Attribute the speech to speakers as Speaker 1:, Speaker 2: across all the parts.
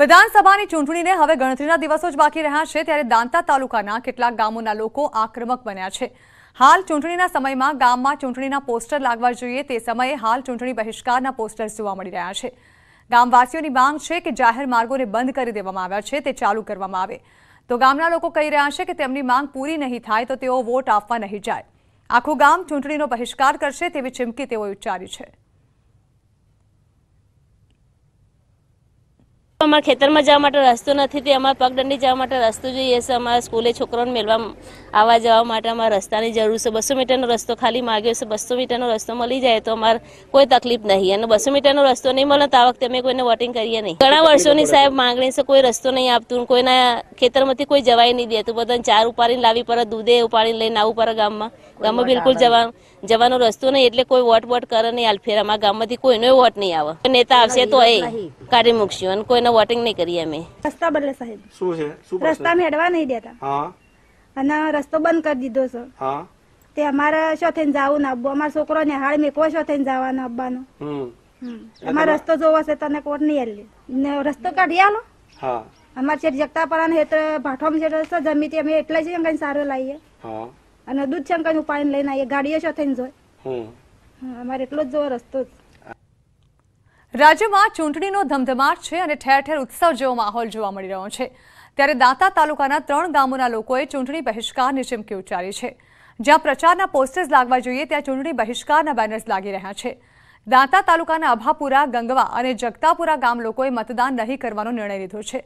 Speaker 1: विधानसभा ने चोंटणी ने હવે ગણત્રીના દિવસો જ બાકી રહ્યા છે ત્યારે દાંતા તાલુકાના કેટલા ગામોના લોકો આક્રમક બન્યા છે હાલ ચोंટણીના સમયમાં ગામમાં ચोंટણીના પોસ્ટર લાગવા જોઈએ તે સમયે હાલ ચोंટણી બહિષ્કારના પોસ્ટર જોવા મળી રહ્યા છે ગામવાસીઓની માંગ છે કે જાહેર માર્ગોને બંધ કરી દેવામાં આવ્યા છે તે ચાલુ કરવામાં આવે તો ગામના લોકો કહી રહ્યા છે કે તેમની માંગ પૂરી નહીં થાય તો તેઓ વોટ આપવા નહીં જાય આખો ગામ ચोंटણીનો બહિષ્કાર કરશે તેવી ચીમકી તેઓ ઉચ્ચારી છે
Speaker 2: અમારા ખેતરમાં જવા માટે રસ્તો નથી તે અમારે પગદંડી જવા માટે રસ્તો જોઈએ છે અમારા સ્કૂલે છોકરાઓને મેળવા આવવા જવા માટે અમારે રસ્તાની જરૂર છે બસો મીટરનો રસ્તો ખાલી માગ્યો છે બસો મીટરનો રસ્તો મળી જાય તો અમારે કોઈ તકલીફ નહીં અને બસો મીટરનો રસ્તો નહીં મળે તો આ વખતે અમે કોઈને વોટિંગ કરીએ નહીં ઘણા વર્ષોની સાહેબ માંગણી છે કોઈ રસ્તો નહીં આપતું કોઈના ખેતરમાંથી કોઈ જવાય નહીં દેતું બધાને ચાર ઉપાડીને લાવી પડે દૂધે ઉપાડીને લઈને આવવું પડે ગામમાં ગામમાં બિલકુલ જવાનું જવાનો રસ્તો નહીં એટલે કોઈ વોટ વોટ કરે નહીં ફેર અમારા ગામમાંથી કોઈનો વોટ નહીં આવે નેતા આવશે તો એ કાઢી મૂકશું અને કોઈનો એમને વોટિંગ નહીં કરીએ અમે રસ્તા બદલે સાહેબ શું છે રસ્તા મેળવા નહીં દેતા અને રસ્તો બંધ કરી દીધો છે તે અમારે શો થઈને જવું ને આવવું અમારા છોકરો ને હાળ મેકો શો થઈને જવાનો આવવાનો અમારે રસ્તો જોવો છે તને કોટ નહીં હાલી રસ્તો કાઢી આલો અમારે છે જગતાપરા ને એટલે છે જમી તે અમે એટલે છે કઈ સારું લાવીએ
Speaker 1: અને દૂધ છે કઈ ઉપાડીને લઈને આવીએ ગાડીઓ શો થઈને જોઈ અમારે એટલો જ જોવો રસ્તો જ રાજ્યમાં ચૂંટણીનો ધમધમાટ છે અને ઠેર ઠેર ઉત્સવ જેવો માહોલ જોવા મળી રહ્યો છે ત્યારે દાંતા તાલુકાના ત્રણ ગામોના લોકોએ ચૂંટણી બહિષ્કારની ચીમકી ઉચ્ચારી છે જ્યાં પ્રચારના પોસ્ટર્સ લાગવા જોઈએ ત્યાં ચૂંટણી બહિષ્કારના બેનર્સ લાગી રહ્યા છે દાંતા તાલુકાના અભાપુરા ગંગવા અને જગતાપુરા ગામ લોકોએ મતદાન નહીં કરવાનો નિર્ણય લીધો છે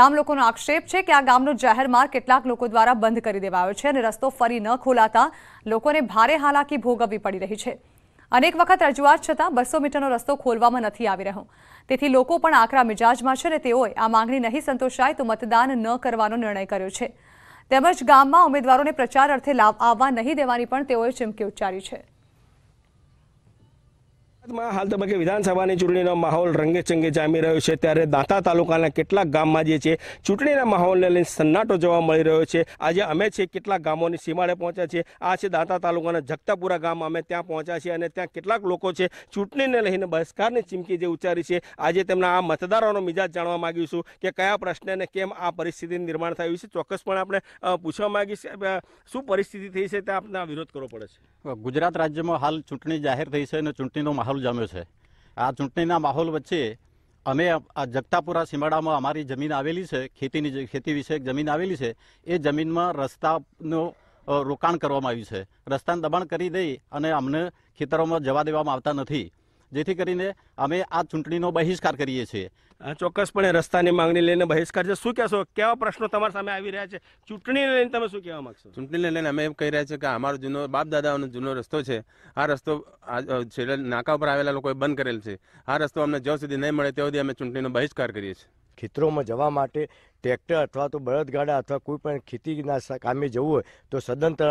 Speaker 1: ગામ લોકોનો આક્ષેપ છે કે આ ગામનો જાહેર માર્ગ કેટલાક લોકો દ્વારા બંધ કરી દેવાયો છે અને રસ્તો ફરી ન ખોલાતા લોકોને ભારે હાલાકી ભોગવવી પડી રહી છે અનેક વખત રજૂઆત છતાં બસો મીટરનો રસ્તો ખોલવામાં નથી આવી રહ્યો તેથી લોકો પણ આકરા મિજાજમાં છે અને તેઓએ આ માંગણી નહીં સંતોષાય તો મતદાન ન કરવાનો નિર્ણય કર્યો છે તેમજ ગામમાં ઉમેદવારોને પ્રચાર અર્થે લાભ આવવા નહીં દેવાની પણ તેઓએ ચીમકી ઉચ્ચારી છે
Speaker 3: માં હાલ તબક્કે વિધાનસભાની ચૂંટણીનો માહોલ રંગે ચંગે જામી રહ્યો છે ત્યારે દાંતા તાલુકાના કેટલાક ગામમાં જે છે ચૂંટણીના માહોલને લઈને સન્નાટો જોવા મળી રહ્યો છે આજે અમે છે કેટલાક ગામોની સીમાડે પહોંચ્યા છે આ છે દાંતા તાલુકાના જગતાપુરા ગામ અમે ત્યાં પહોંચ્યા છીએ અને ત્યાં કેટલાક લોકો છે ચૂંટણીને લઈને બહિષ્કારની ચીમકી જે ઉચ્ચારી છે આજે તેમના આ મતદારોનો મિજાજ જાણવા છું કે કયા પ્રશ્નને કેમ આ પરિસ્થિતિ નિર્માણ થયું છે ચોક્કસપણે આપણે પૂછવા માગીએ શું પરિસ્થિતિ થઈ છે તે આપના વિરોધ કરવો પડે છે ગુજરાત રાજ્યમાં હાલ ચૂંટણી જાહેર થઈ છે અને ચૂંટણીનો માહોલ માહોલ જામ્યો છે આ ચૂંટણીના માહોલ વચ્ચે અમે આ જગતાપુરા સીમાડામાં અમારી જમીન આવેલી છે ખેતીની ખેતી વિષયક જમીન આવેલી છે એ જમીનમાં રસ્તાનો રોકાણ કરવામાં આવ્યું છે રસ્તાને દબાણ કરી દઈ અને અમને ખેતરોમાં જવા દેવામાં આવતા નથી જેથી કરીને અમે આ ચૂંટણીનો બહિષ્કાર કરીએ છીએ ચોક્કસપણે રસ્તાની માંગણી લઈને બહિષ્કાર છે શું કહેશો કેવા પ્રશ્નો તમારા સામે આવી રહ્યા છે ચૂંટણીને લઈને તમે શું કહેવા માંગશો ચૂંટણીને લઈને અમે એમ કહી રહ્યા છીએ કે અમારો જૂનો બાપ દાદાનો જૂનો રસ્તો છે આ રસ્તો છેલ્લા નાકા ઉપર આવેલા લોકોએ બંધ કરેલ છે આ રસ્તો અમને જ્યાં સુધી નહીં મળે ત્યાં સુધી અમે ચૂંટણીનો બહિષ્કાર કરીએ છીએ ખેતરોમાં જવા માટે ટ્રેક્ટર અથવા તો બળદગાડા અથવા કોઈપણ ખેતીના કામે જવું હોય તો સદંતર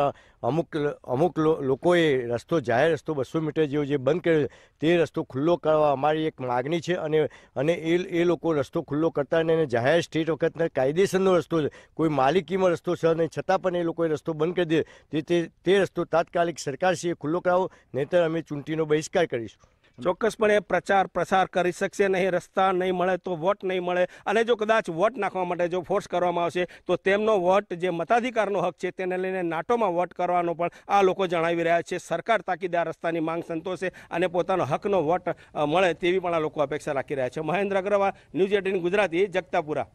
Speaker 3: અમુક અમુક લોકોએ રસ્તો જાહેર રસ્તો બસો મીટર જેવો જે બંધ કર્યો તે રસ્તો ખુલ્લો કરવા અમારી એક માગણી છે અને અને એ એ લોકો રસ્તો ખુલ્લો કરતા અને એને જાહેર સ્ટેટ વખતના કાયદેસરનો રસ્તો છે કોઈ માલિકીમાં રસ્તો છે નહીં છતાં પણ એ લોકોએ રસ્તો બંધ કરી દે તે તે રસ્તો તાત્કાલિક સરકારશ્રીએ ખુલ્લો કરાવો નહીંતર અમે ચૂંટણીનો બહિષ્કાર કરીશું ચોક્કસપણે પ્રચાર પ્રસાર કરી શકશે નહીં રસ્તા નહીં મળે તો વોટ નહીં મળે અને જો કદાચ વોટ નાખવા માટે જો ફોર્સ કરવામાં આવશે તો તેમનો વોટ જે મતાધિકારનો હક છે તેને લઈને નાટોમાં વોટ કરવાનો પણ આ લોકો જણાવી રહ્યા છે સરકાર તાકીદે આ રસ્તાની માંગ સંતોષે અને પોતાનો હકનો વોટ મળે તેવી પણ આ લોકો અપેક્ષા રાખી રહ્યા છે મહેન્દ્ર અગ્રવાલ ન્યૂઝ એટીન ગુજરાતી જગતાપુરા